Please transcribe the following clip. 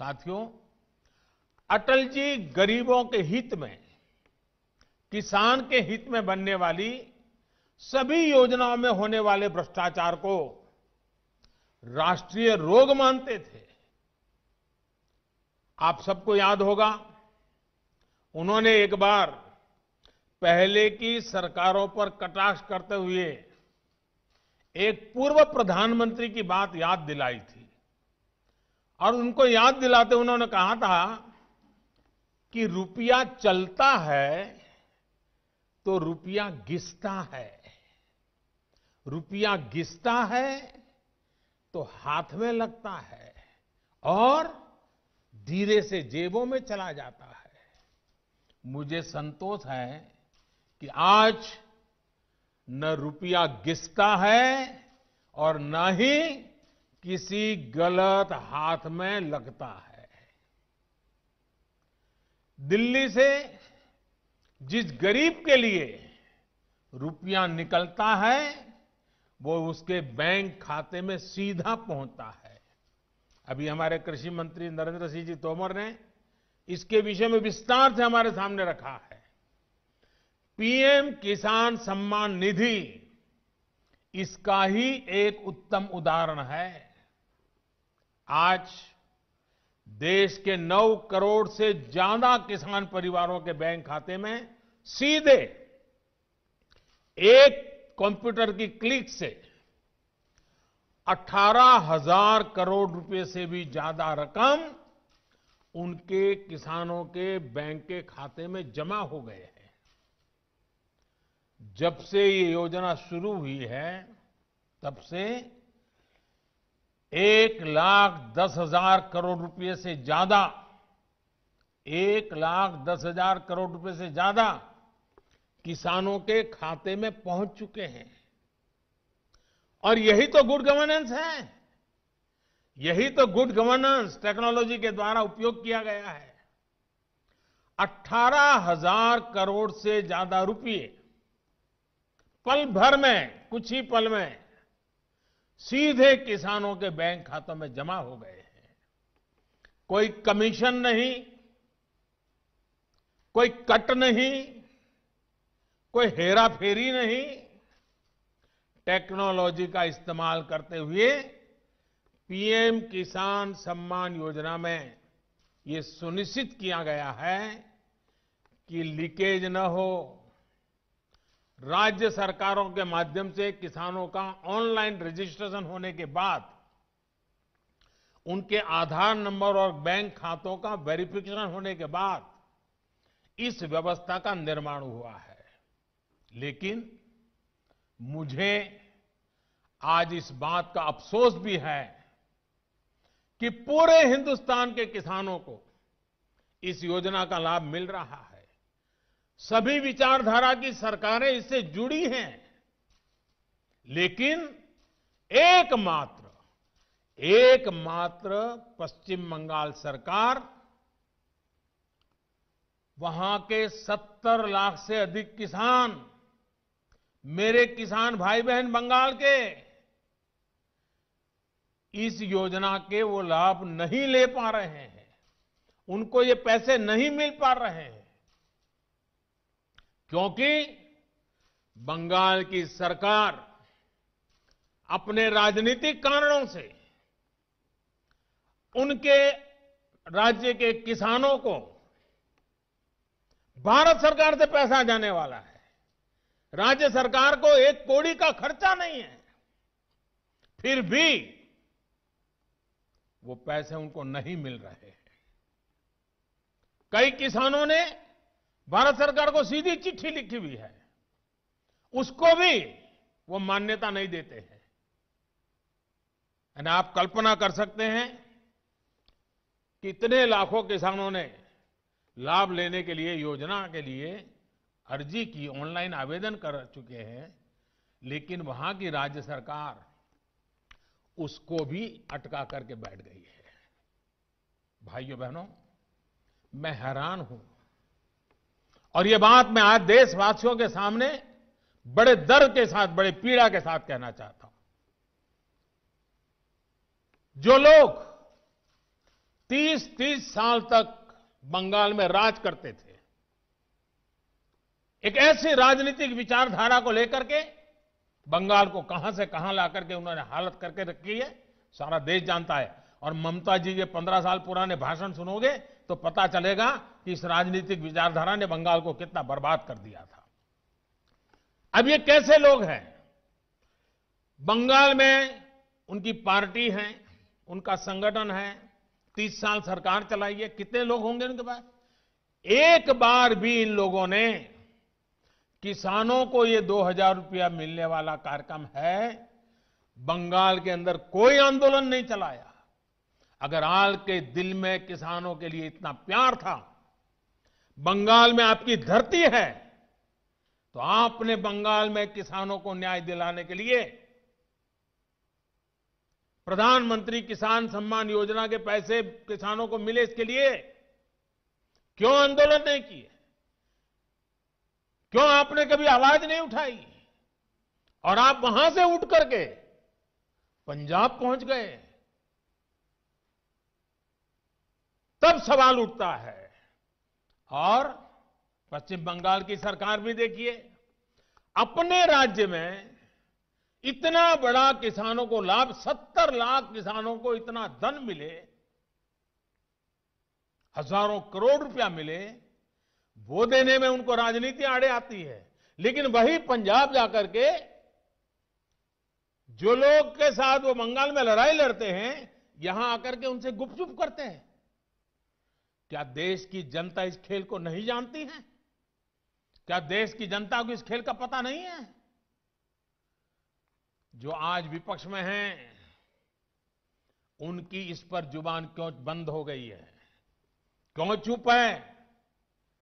साथियों अटल जी गरीबों के हित में किसान के हित में बनने वाली सभी योजनाओं में होने वाले भ्रष्टाचार को राष्ट्रीय रोग मानते थे आप सबको याद होगा उन्होंने एक बार पहले की सरकारों पर कटाक्ष करते हुए एक पूर्व प्रधानमंत्री की बात याद दिलाई थी और उनको याद दिलाते उन्होंने कहा था कि रुपया चलता है तो रुपया घिसता है रुपया घिसता है तो हाथ में लगता है और धीरे से जेबों में चला जाता है मुझे संतोष है कि आज न रुपया घिसता है और न ही किसी गलत हाथ में लगता है दिल्ली से जिस गरीब के लिए रुपया निकलता है वो उसके बैंक खाते में सीधा पहुंचता है अभी हमारे कृषि मंत्री नरेंद्र सिंह जी तोमर ने इसके विषय में विस्तार से हमारे सामने रखा है पीएम किसान सम्मान निधि इसका ही एक उत्तम उदाहरण है आज देश के 9 करोड़ से ज्यादा किसान परिवारों के बैंक खाते में सीधे एक कंप्यूटर की क्लिक से अठारह हजार करोड़ रुपए से भी ज्यादा रकम उनके किसानों के बैंक के खाते में जमा हो गए हैं जब से ये योजना शुरू हुई है तब से एक लाख दस हजार करोड़ रुपए से ज्यादा एक लाख दस हजार करोड़ रुपए से ज्यादा किसानों के खाते में पहुंच चुके हैं और यही तो गुड गवर्नेंस है यही तो गुड गवर्नेंस टेक्नोलॉजी के द्वारा उपयोग किया गया है अट्ठारह हजार करोड़ से ज्यादा रुपये पल भर में कुछ ही पल में सीधे किसानों के बैंक खातों में जमा हो गए हैं कोई कमीशन नहीं कोई कट नहीं कोई हेरा फेरी नहीं टेक्नोलॉजी का इस्तेमाल करते हुए पीएम किसान सम्मान योजना में यह सुनिश्चित किया गया है कि लीकेज न हो राज्य सरकारों के माध्यम से किसानों का ऑनलाइन रजिस्ट्रेशन होने के बाद उनके आधार नंबर और बैंक खातों का वेरिफिकेशन होने के बाद इस व्यवस्था का निर्माण हुआ है लेकिन मुझे आज इस बात का अफसोस भी है कि पूरे हिंदुस्तान के किसानों को इस योजना का लाभ मिल रहा है सभी विचारधारा की सरकारें इससे जुड़ी हैं लेकिन एकमात्र एकमात्र पश्चिम बंगाल सरकार वहां के 70 लाख से अधिक किसान मेरे किसान भाई बहन बंगाल के इस योजना के वो लाभ नहीं ले पा रहे हैं उनको ये पैसे नहीं मिल पा रहे हैं क्योंकि बंगाल की सरकार अपने राजनीतिक कारणों से उनके राज्य के किसानों को भारत सरकार से पैसा जाने वाला है राज्य सरकार को एक कोड़ी का खर्चा नहीं है फिर भी वो पैसे उनको नहीं मिल रहे हैं कई किसानों ने भारत सरकार को सीधी चिट्ठी लिखी हुई है उसको भी वो मान्यता नहीं देते हैं आप कल्पना कर सकते हैं कितने लाखों किसानों ने लाभ लेने के लिए योजना के लिए अर्जी की ऑनलाइन आवेदन कर चुके हैं लेकिन वहां की राज्य सरकार उसको भी अटका करके बैठ गई है भाइयों बहनों मैं हैरान हूं और ये बात मैं आज देशवासियों के सामने बड़े दर्द के साथ बड़े पीड़ा के साथ कहना चाहता हूं जो लोग 30-30 साल तक बंगाल में राज करते थे एक ऐसी राजनीतिक विचारधारा को लेकर के बंगाल को कहां से कहां लाकर के उन्होंने हालत करके रखी है सारा देश जानता है और ममता जी के पंद्रह साल पुराने भाषण सुनोगे तो पता चलेगा कि इस राजनीतिक विचारधारा ने बंगाल को कितना बर्बाद कर दिया था अब ये कैसे लोग हैं बंगाल में उनकी पार्टी है उनका संगठन है तीस साल सरकार चलाई है कितने लोग होंगे उनके पास एक बार भी इन लोगों ने किसानों को ये दो हजार रुपया मिलने वाला कार्यक्रम है बंगाल के अंदर कोई आंदोलन नहीं चलाया अगर आल के दिल में किसानों के लिए इतना प्यार था बंगाल में आपकी धरती है तो आपने बंगाल में किसानों को न्याय दिलाने के लिए प्रधानमंत्री किसान सम्मान योजना के पैसे किसानों को मिले इसके लिए क्यों आंदोलन नहीं किए क्यों आपने कभी आवाज नहीं उठाई और आप वहां से उठ करके पंजाब पहुंच गए तब सवाल उठता है और पश्चिम बंगाल की सरकार भी देखिए अपने राज्य में इतना बड़ा किसानों को लाभ सत्तर लाख किसानों को इतना धन मिले हजारों करोड़ रुपया मिले वो देने में उनको राजनीति आड़े आती है लेकिन वही पंजाब जाकर के जो लोग के साथ वो बंगाल में लड़ाई लड़ते हैं यहां आकर के उनसे गुपचुप करते हैं क्या देश की जनता इस खेल को नहीं जानती है क्या देश की जनता को इस खेल का पता नहीं है जो आज विपक्ष में हैं उनकी इस पर जुबान क्यों बंद हो गई है क्यों चुप है